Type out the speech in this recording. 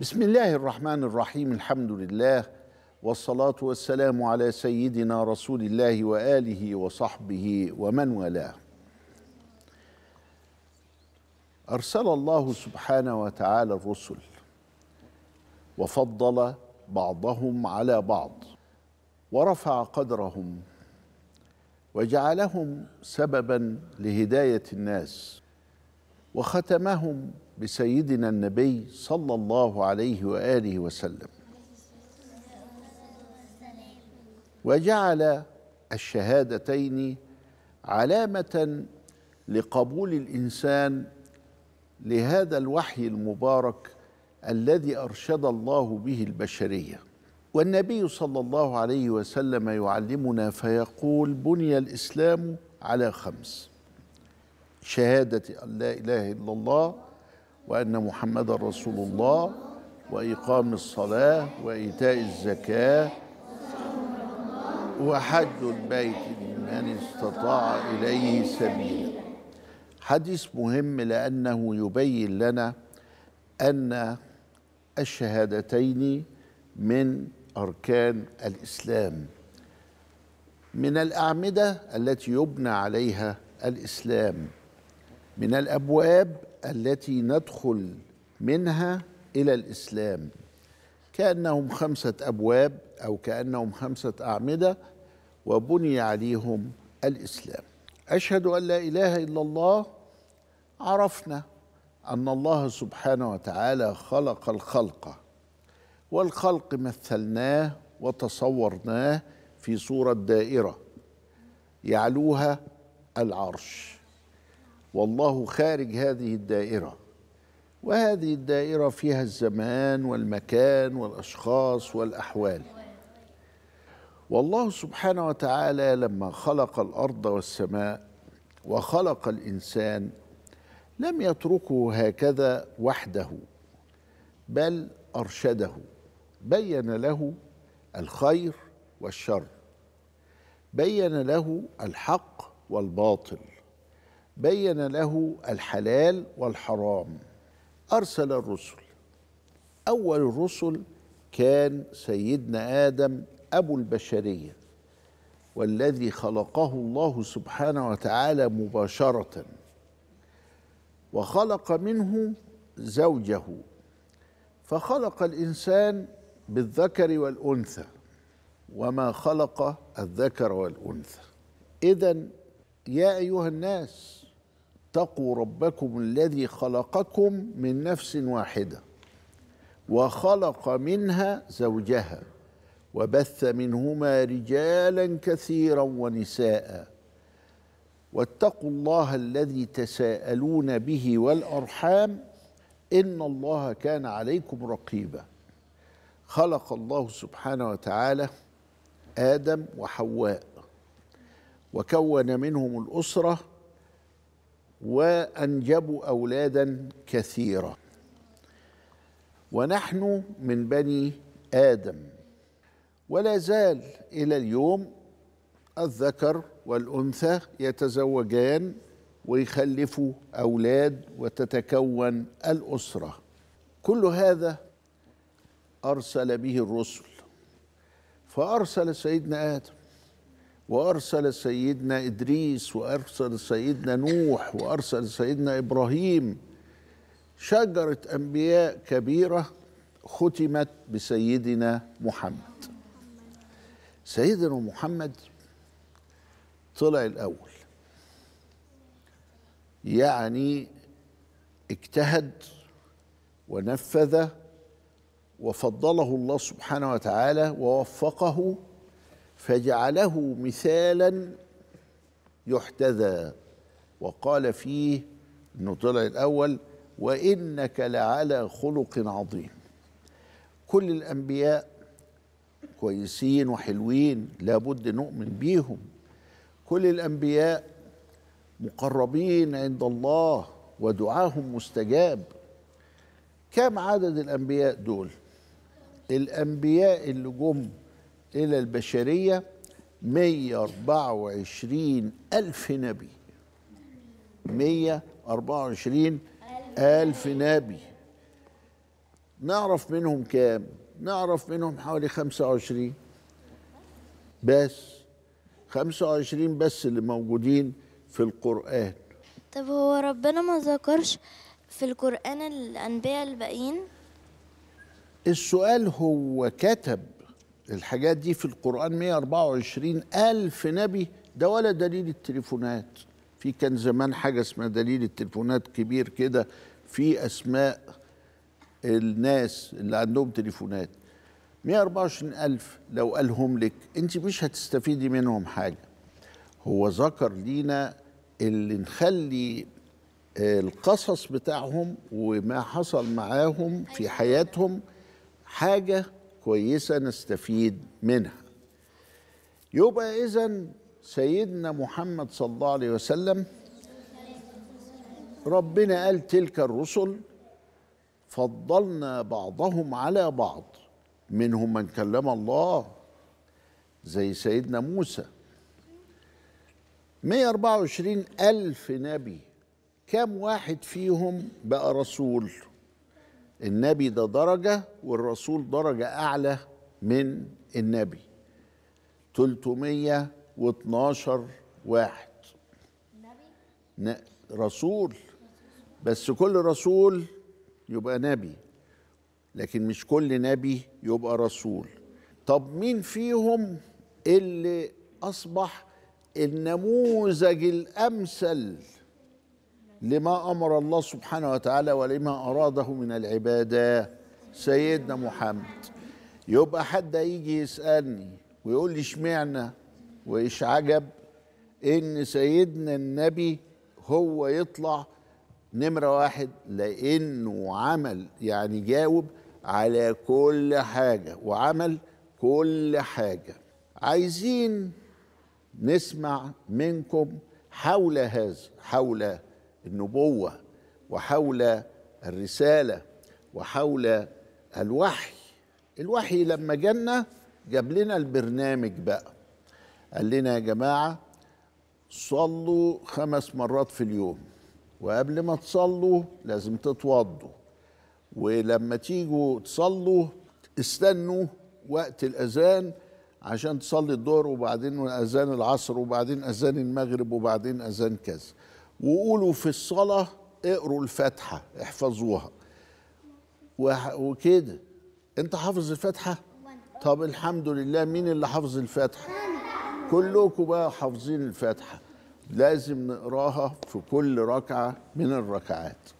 بسم الله الرحمن الرحيم الحمد لله والصلاة والسلام على سيدنا رسول الله وآله وصحبه ومن والاه أرسل الله سبحانه وتعالى الرسل وفضل بعضهم على بعض ورفع قدرهم وجعلهم سببا لهداية الناس وختمهم بسيدنا النبي صلى الله عليه واله وسلم وجعل الشهادتين علامه لقبول الانسان لهذا الوحي المبارك الذي ارشد الله به البشريه والنبي صلى الله عليه وسلم يعلمنا فيقول بني الاسلام على خمس شهاده ان لا اله الا الله وأن محمد رسول الله وإقام الصلاة وإيتاء الزكاة وحج البيت لمن استطاع إليه سبيلا حديث مهم لأنه يبين لنا أن الشهادتين من أركان الإسلام من الأعمدة التي يبنى عليها الإسلام من الابواب التي ندخل منها الى الاسلام كانهم خمسه ابواب او كانهم خمسه اعمده وبني عليهم الاسلام اشهد ان لا اله الا الله عرفنا ان الله سبحانه وتعالى خلق الخلق والخلق مثلناه وتصورناه في صوره دائره يعلوها العرش والله خارج هذه الدائره وهذه الدائره فيها الزمان والمكان والاشخاص والاحوال والله سبحانه وتعالى لما خلق الارض والسماء وخلق الانسان لم يتركه هكذا وحده بل ارشده بين له الخير والشر بين له الحق والباطل بين له الحلال والحرام ارسل الرسل اول الرسل كان سيدنا ادم ابو البشريه والذي خلقه الله سبحانه وتعالى مباشره وخلق منه زوجه فخلق الانسان بالذكر والانثى وما خلق الذكر والانثى اذا يا ايها الناس اتقوا ربكم الذي خلقكم من نفس واحده وخلق منها زوجها وبث منهما رجالا كثيرا ونساء واتقوا الله الذي تساءلون به والارحام ان الله كان عليكم رقيبا خلق الله سبحانه وتعالى ادم وحواء وكون منهم الاسره وانجبوا اولادا كثيره ونحن من بني ادم ولا زال الى اليوم الذكر والانثى يتزوجان ويخلفوا اولاد وتتكون الاسره كل هذا ارسل به الرسل فارسل سيدنا ادم وارسل سيدنا ادريس وارسل سيدنا نوح وارسل سيدنا ابراهيم شجره انبياء كبيره ختمت بسيدنا محمد سيدنا محمد طلع الاول يعني اجتهد ونفذ وفضله الله سبحانه وتعالى ووفقه فجعله مثالا يحتذى وقال فيه انه طلع الاول وانك لعلى خلق عظيم كل الانبياء كويسين وحلوين لابد نؤمن بيهم كل الانبياء مقربين عند الله ودعاهم مستجاب كم عدد الانبياء دول الانبياء اللي جم إلى البشرية 124 ألف نبي 124 ألف نبي نعرف منهم كام؟ نعرف منهم حوالي 25 بس 25 بس اللي موجودين في القرآن طب هو ربنا ما ذكرش في القرآن الأنبياء الباقيين؟ السؤال هو كتب الحاجات دي في القرآن 124 ألف نبي ده ولا دليل التليفونات في كان زمان حاجة اسمها دليل التليفونات كبير كده في أسماء الناس اللي عندهم تليفونات 124 ألف لو قالهم لك أنت مش هتستفيدي منهم حاجة هو ذكر لينا اللي نخلي آه، القصص بتاعهم وما حصل معاهم في أيوة. حياتهم حاجة كويسه نستفيد منها يبقى اذا سيدنا محمد صلى الله عليه وسلم ربنا قال تلك الرسل فضلنا بعضهم على بعض منهم من كلم الله زي سيدنا موسى 124 ألف نبي كم واحد فيهم بقى رسول النبي ده درجة والرسول درجة أعلى من النبي 312 واحد نبي؟ رسول بس كل رسول يبقى نبي لكن مش كل نبي يبقى رسول طب مين فيهم اللي أصبح النموذج الأمثل لما امر الله سبحانه وتعالى ولما اراده من العباده سيدنا محمد يبقى حد يجي يسالني ويقول لي اشمعنى وايش عجب ان سيدنا النبي هو يطلع نمره واحد لانه عمل يعني جاوب على كل حاجه وعمل كل حاجه عايزين نسمع منكم حول هذا حول النبوه وحول الرساله وحول الوحي الوحي لما جانا جاب لنا البرنامج بقى قال لنا يا جماعه صلوا خمس مرات في اليوم وقبل ما تصلوا لازم تتوضوا ولما تيجوا تصلوا استنوا وقت الاذان عشان تصلي الظهر وبعدين اذان العصر وبعدين اذان المغرب وبعدين اذان كذا وقولوا في الصلاة اقروا الفاتحة احفظوها وكده انت حافظ الفاتحة طب الحمد لله مين اللي حافظ الفاتحة كلكم بقى حافظين الفاتحة لازم نقراها في كل ركعة من الركعات